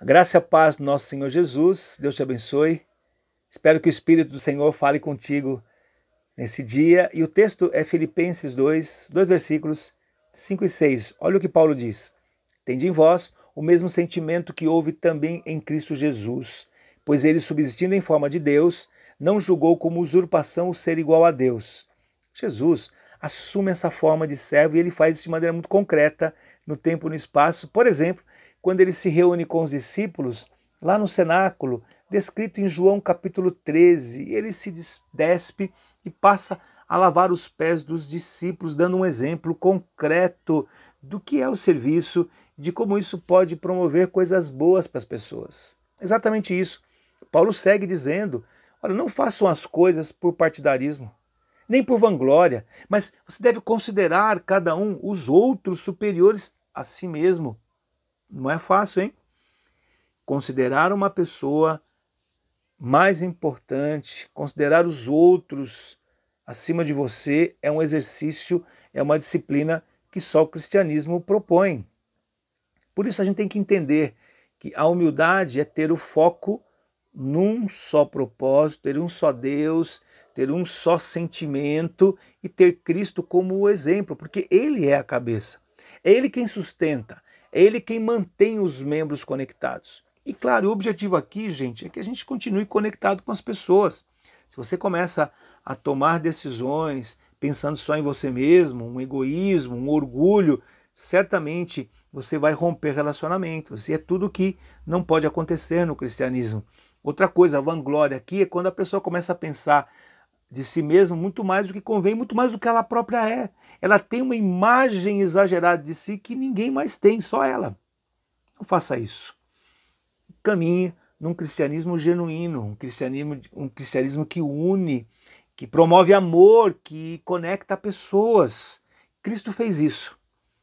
A graça e a paz do nosso Senhor Jesus, Deus te abençoe. Espero que o Espírito do Senhor fale contigo nesse dia. E o texto é Filipenses 2, dois versículos 5 e 6. Olha o que Paulo diz. Tende em vós o mesmo sentimento que houve também em Cristo Jesus, pois ele, subsistindo em forma de Deus, não julgou como usurpação o ser igual a Deus. Jesus assume essa forma de servo e ele faz isso de maneira muito concreta no tempo e no espaço. Por exemplo, quando ele se reúne com os discípulos, lá no cenáculo, descrito em João capítulo 13. Ele se despe e passa a lavar os pés dos discípulos, dando um exemplo concreto do que é o serviço, de como isso pode promover coisas boas para as pessoas. Exatamente isso. Paulo segue dizendo: Olha, não façam as coisas por partidarismo, nem por vanglória, mas você deve considerar cada um os outros superiores a si mesmo. Não é fácil, hein? Considerar uma pessoa mais importante, considerar os outros acima de você é um exercício, é uma disciplina que só o cristianismo propõe. Por isso a gente tem que entender que a humildade é ter o foco num só propósito, ter um só Deus, ter um só sentimento e ter Cristo como o exemplo, porque Ele é a cabeça. É Ele quem sustenta, é ele quem mantém os membros conectados. E claro, o objetivo aqui, gente, é que a gente continue conectado com as pessoas. Se você começa a tomar decisões pensando só em você mesmo, um egoísmo, um orgulho, certamente você vai romper relacionamentos. E é tudo que não pode acontecer no cristianismo. Outra coisa, a vanglória aqui é quando a pessoa começa a pensar de si mesma muito mais do que convém, muito mais do que ela própria é. Ela tem uma imagem exagerada de si que ninguém mais tem, só ela. Não faça isso. Caminhe num cristianismo genuíno, um cristianismo, um cristianismo que une, que promove amor, que conecta pessoas. Cristo fez isso.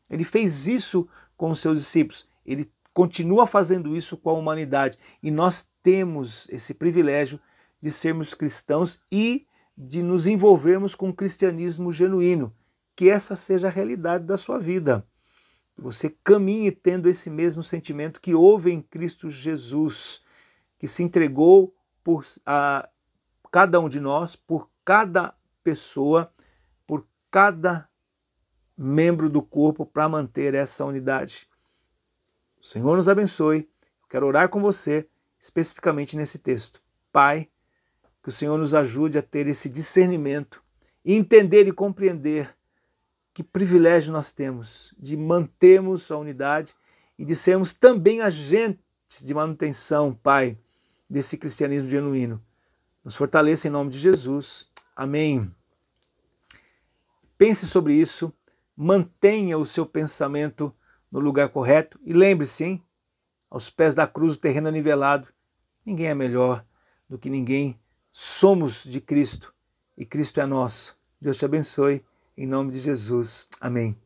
Ele fez isso com os seus discípulos. Ele continua fazendo isso com a humanidade. E nós temos esse privilégio de sermos cristãos e de nos envolvermos com o cristianismo genuíno. Que essa seja a realidade da sua vida. Que você caminhe tendo esse mesmo sentimento que houve em Cristo Jesus, que se entregou por a, cada um de nós, por cada pessoa, por cada membro do corpo para manter essa unidade. O Senhor nos abençoe. quero orar com você especificamente nesse texto. Pai, que o Senhor nos ajude a ter esse discernimento e entender e compreender que privilégio nós temos de mantermos a unidade e de sermos também agentes de manutenção, Pai, desse cristianismo genuíno. Nos fortaleça em nome de Jesus. Amém. Pense sobre isso, mantenha o seu pensamento no lugar correto e lembre-se, Aos pés da cruz, o terreno é nivelado. Ninguém é melhor do que ninguém somos de Cristo e Cristo é nosso. Deus te abençoe. Em nome de Jesus. Amém.